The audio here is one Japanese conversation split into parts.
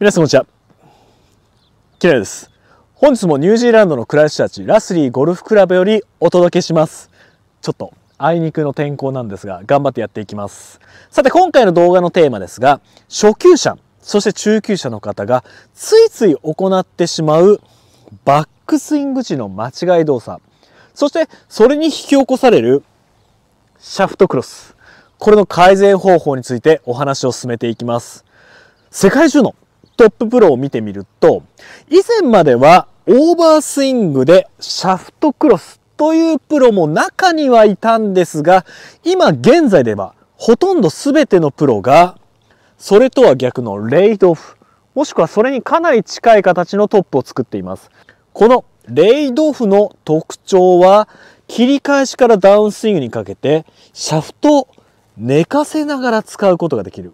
皆さんこんにちは。キラです。本日もニュージーランドのクライスチャーチラスリーゴルフクラブよりお届けします。ちょっとあいにくの天候なんですが頑張ってやっていきます。さて今回の動画のテーマですが初級者そして中級者の方がついつい行ってしまうバックスイング時の間違い動作そしてそれに引き起こされるシャフトクロスこれの改善方法についてお話を進めていきます。世界中のトッププロを見てみると、以前まではオーバースイングでシャフトクロスというプロも中にはいたんですが、今現在ではほとんど全てのプロが、それとは逆のレイドオフ、もしくはそれにかなり近い形のトップを作っています。このレイドオフの特徴は、切り返しからダウンスイングにかけて、シャフトを寝かせながら使うことができる。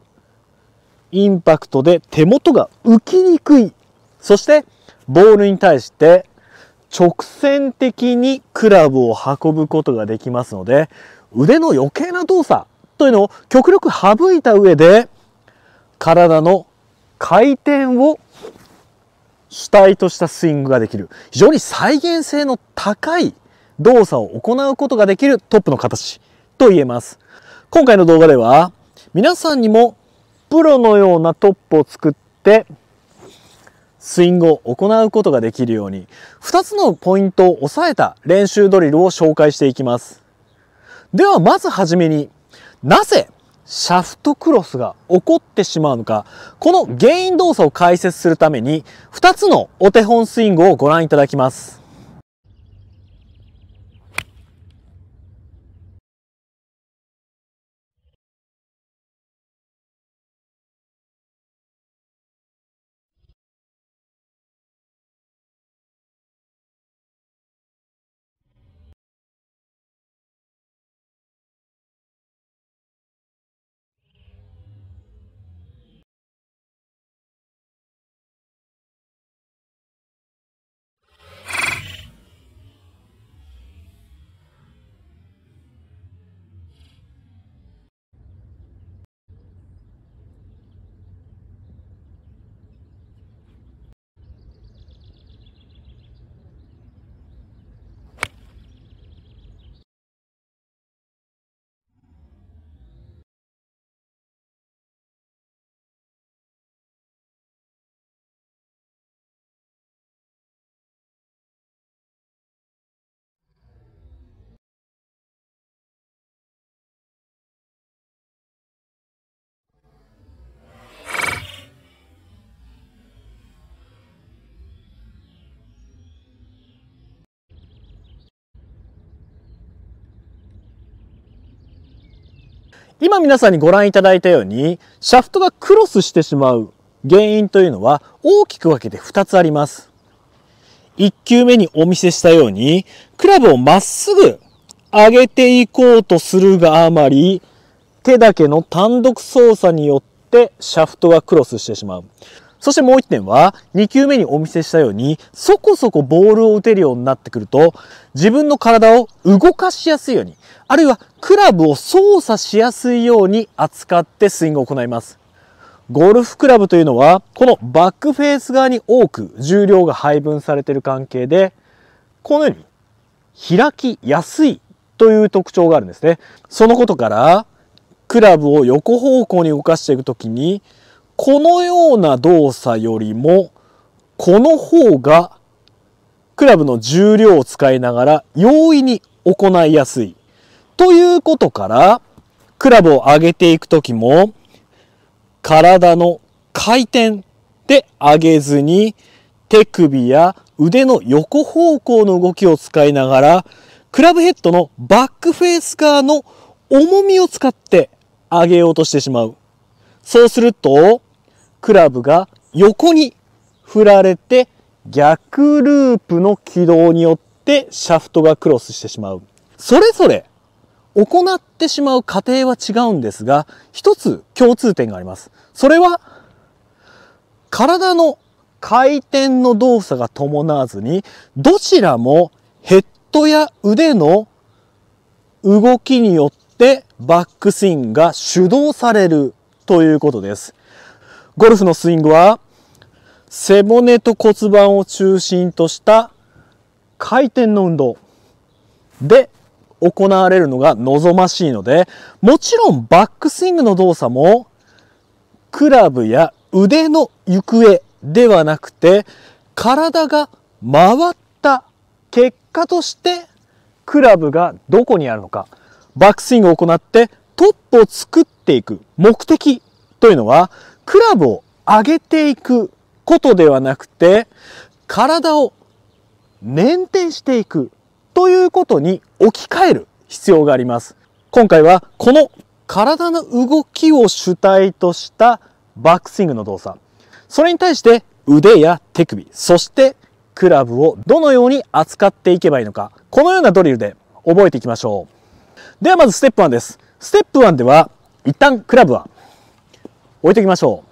インパクトで手元が浮きにくい。そして、ボールに対して直線的にクラブを運ぶことができますので、腕の余計な動作というのを極力省いた上で、体の回転を主体としたスイングができる。非常に再現性の高い動作を行うことができるトップの形と言えます。今回の動画では皆さんにもプロのようなトップを作ってスイングを行うことができるように2つのポイントを押さえた練習ドリルを紹介していきますではまずはじめになぜシャフトクロスが起こってしまうのかこの原因動作を解説するために2つのお手本スイングをご覧いただきます今皆さんにご覧いただいたように、シャフトがクロスしてしまう原因というのは大きく分けて2つあります。1球目にお見せしたように、クラブをまっすぐ上げていこうとするがあまり、手だけの単独操作によってシャフトがクロスしてしまう。そしてもう1点は、2球目にお見せしたように、そこそこボールを打てるようになってくると、自分の体を動かしやすいように、あるいはクラブを操作しやすいように扱ってスイングを行います。ゴルフクラブというのは、このバックフェース側に多く重量が配分されている関係で、このように開きやすいという特徴があるんですね。そのことから、クラブを横方向に動かしていくときに、このような動作よりもこの方がクラブの重量を使いながら容易に行いやすい。ということからクラブを上げていく時も体の回転で上げずに手首や腕の横方向の動きを使いながらクラブヘッドのバックフェース側の重みを使って上げようとしてしまう。そうするとクラブが横に振られて逆ループの軌道によってシャフトがクロスしてしまう。それぞれ行ってしまう過程は違うんですが、一つ共通点があります。それは体の回転の動作が伴わずに、どちらもヘッドや腕の動きによってバックスイングが主導されるということです。ゴルフのスイングは背骨と骨盤を中心とした回転の運動で行われるのが望ましいのでもちろんバックスイングの動作もクラブや腕の行方ではなくて体が回った結果としてクラブがどこにあるのかバックスイングを行ってトップを作っていく目的というのはクラブを上げていくことではなくて、体を捻転していくということに置き換える必要があります。今回はこの体の動きを主体としたバックスイングの動作。それに対して腕や手首、そしてクラブをどのように扱っていけばいいのか、このようなドリルで覚えていきましょう。ではまずステップ1です。ステップ1では一旦クラブは置いておきましょ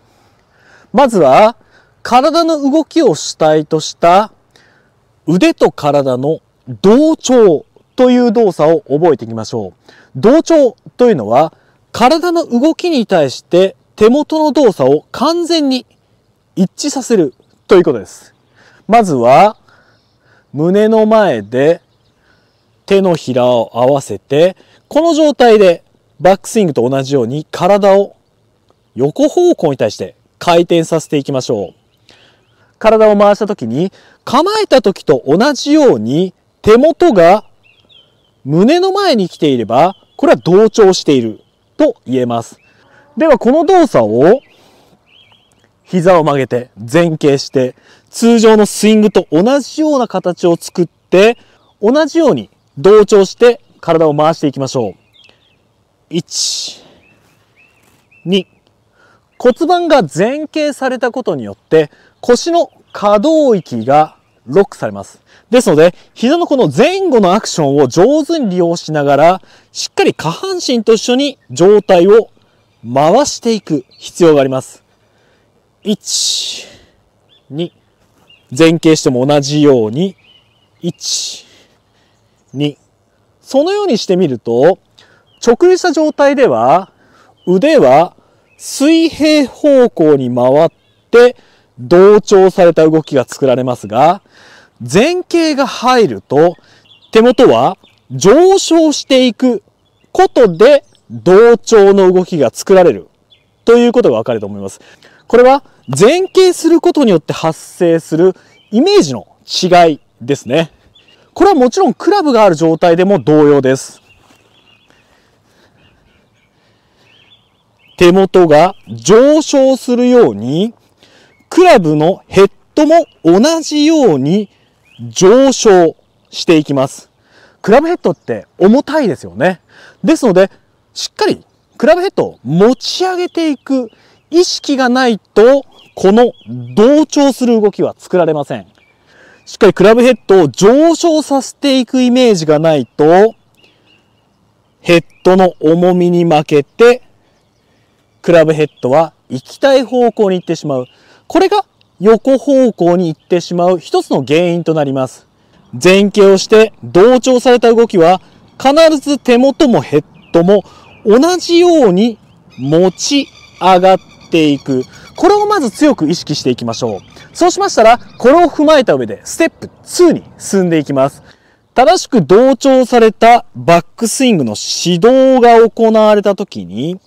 う。まずは、体の動きを主体とした腕と体の同調という動作を覚えていきましょう。同調というのは、体の動きに対して手元の動作を完全に一致させるということです。まずは、胸の前で手のひらを合わせて、この状態でバックスイングと同じように体を横方向に対して回転させていきましょう。体を回した時に構えた時と同じように手元が胸の前に来ていればこれは同調していると言えます。ではこの動作を膝を曲げて前傾して通常のスイングと同じような形を作って同じように同調して体を回していきましょう。1、2、骨盤が前傾されたことによって腰の可動域がロックされます。ですので、膝のこの前後のアクションを上手に利用しながら、しっかり下半身と一緒に上体を回していく必要があります。1、2、前傾しても同じように、1、2。そのようにしてみると、直立した状態では、腕は水平方向に回って同調された動きが作られますが、前傾が入ると手元は上昇していくことで同調の動きが作られるということがわかると思います。これは前傾することによって発生するイメージの違いですね。これはもちろんクラブがある状態でも同様です。手元が上昇するように、クラブのヘッドも同じように上昇していきます。クラブヘッドって重たいですよね。ですので、しっかりクラブヘッドを持ち上げていく意識がないと、この同調する動きは作られません。しっかりクラブヘッドを上昇させていくイメージがないと、ヘッドの重みに負けてクラブヘッドは行きたい方向に行ってしまう。これが横方向に行ってしまう一つの原因となります。前傾をして同調された動きは必ず手元もヘッドも同じように持ち上がっていく。これをまず強く意識していきましょう。そうしましたら、これを踏まえた上でステップ2に進んでいきます。正しく同調されたバックスイングの指導が行われた時に、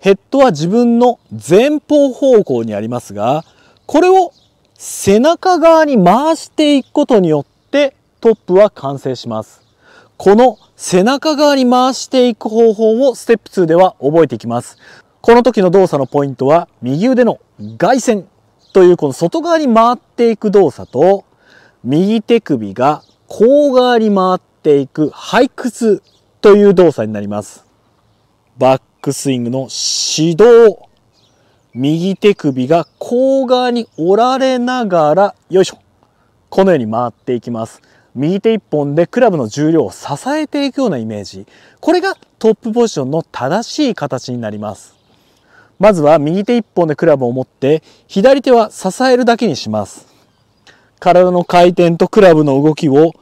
ヘッドは自分の前方方向にありますが、これを背中側に回していくことによってトップは完成します。この背中側に回していく方法をステップ2では覚えていきます。この時の動作のポイントは右腕の外旋というこの外側に回っていく動作と右手首が甲側に回っていく背屈という動作になります。バックスイングの始動。右手首が甲側に折られながら、よいしょ。このように回っていきます。右手一本でクラブの重量を支えていくようなイメージ。これがトップポジションの正しい形になります。まずは右手一本でクラブを持って、左手は支えるだけにします。体の回転とクラブの動きを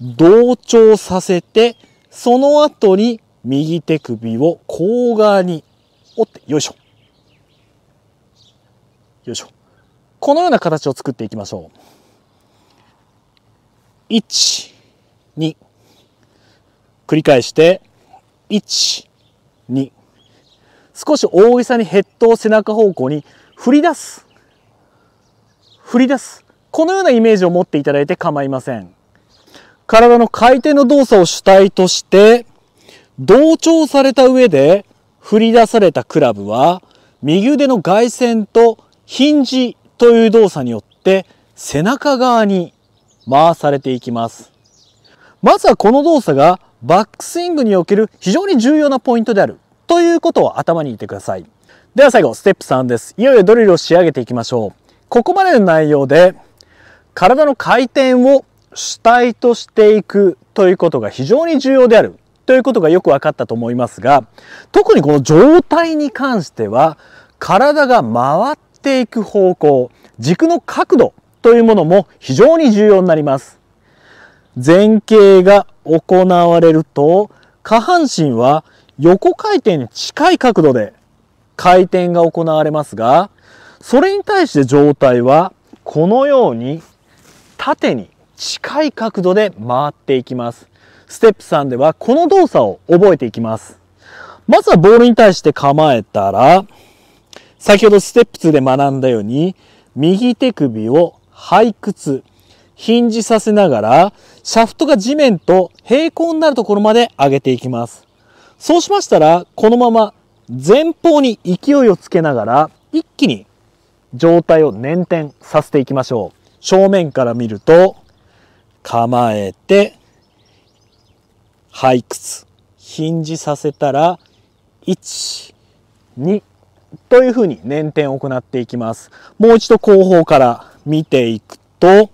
同調させて、その後に右手首を甲側に折ってよいしょよいしょこのような形を作っていきましょう12繰り返して12少し大げさにヘッドを背中方向に振り出す振り出すこのようなイメージを持っていただいて構いません体の回転の動作を主体として同調された上で振り出されたクラブは右腕の外旋とヒンジという動作によって背中側に回されていきます。まずはこの動作がバックスイングにおける非常に重要なポイントであるということを頭に入れてください。では最後、ステップ3です。いよいよドリルを仕上げていきましょう。ここまでの内容で体の回転を主体としていくということが非常に重要であるということがよく分かったと思いますが特にこの状態に関しては体が回っていく方向軸の角度というものも非常に重要になります前傾が行われると下半身は横回転に近い角度で回転が行われますがそれに対して上体はこのように縦に近い角度で回っていきますステップ3ではこの動作を覚えていきます。まずはボールに対して構えたら、先ほどステップ2で学んだように、右手首を背屈、ヒンジさせながら、シャフトが地面と平行になるところまで上げていきます。そうしましたら、このまま前方に勢いをつけながら、一気に上体を捻転させていきましょう。正面から見ると、構えて、背屈ヒンジさせたら12というふうに捻転を行っていきますもう一度後方から見ていくと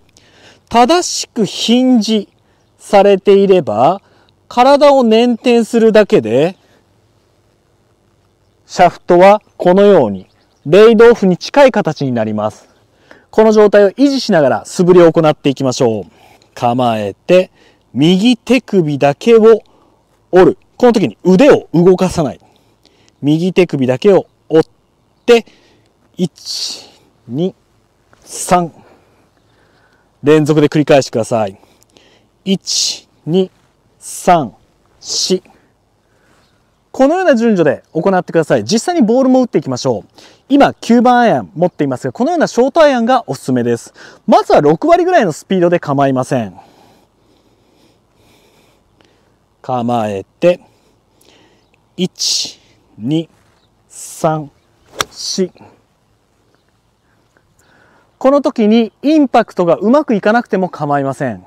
正しくヒンジされていれば体を捻転するだけでシャフトはこのようにレイドオフに近い形になりますこの状態を維持しながら素振りを行っていきましょう構えて右手首だけを折る。この時に腕を動かさない。右手首だけを折って、1、2、3。連続で繰り返してください。1、2、3、4。このような順序で行ってください。実際にボールも打っていきましょう。今9番アイアン持っていますが、このようなショートアイアンがおすすめです。まずは6割ぐらいのスピードで構いません。構えて1234この時にインパクトがうまくいかなくても構いません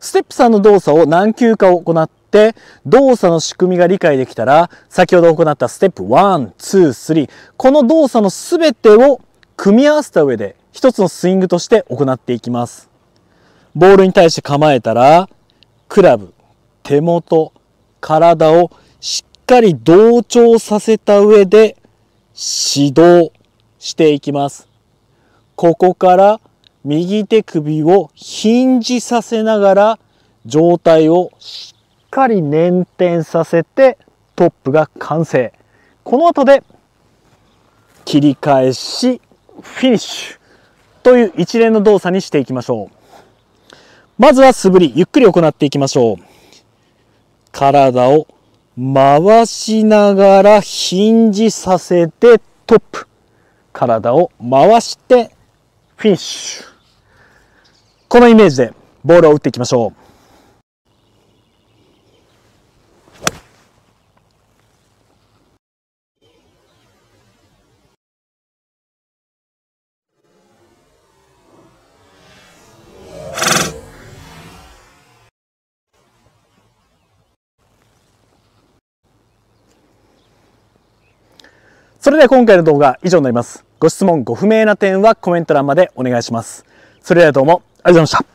ステップ3の動作を何級か行って動作の仕組みが理解できたら先ほど行ったステップ123この動作の全てを組み合わせた上で一つのスイングとして行っていきますボールに対して構えたらクラブ手元体をしっかり同調させた上で指導していきますここから右手首をヒンジさせながら上体をしっかり捻転させてトップが完成この後で切り返しフィニッシュという一連の動作にしていきましょうまずは素振りゆっくり行っていきましょう体を回しながらヒンジさせてトップ。体を回してフィニッシュ。このイメージでボールを打っていきましょう。それでは今回の動画は以上になります。ご質問、ご不明な点はコメント欄までお願いします。それではどうもありがとうございました。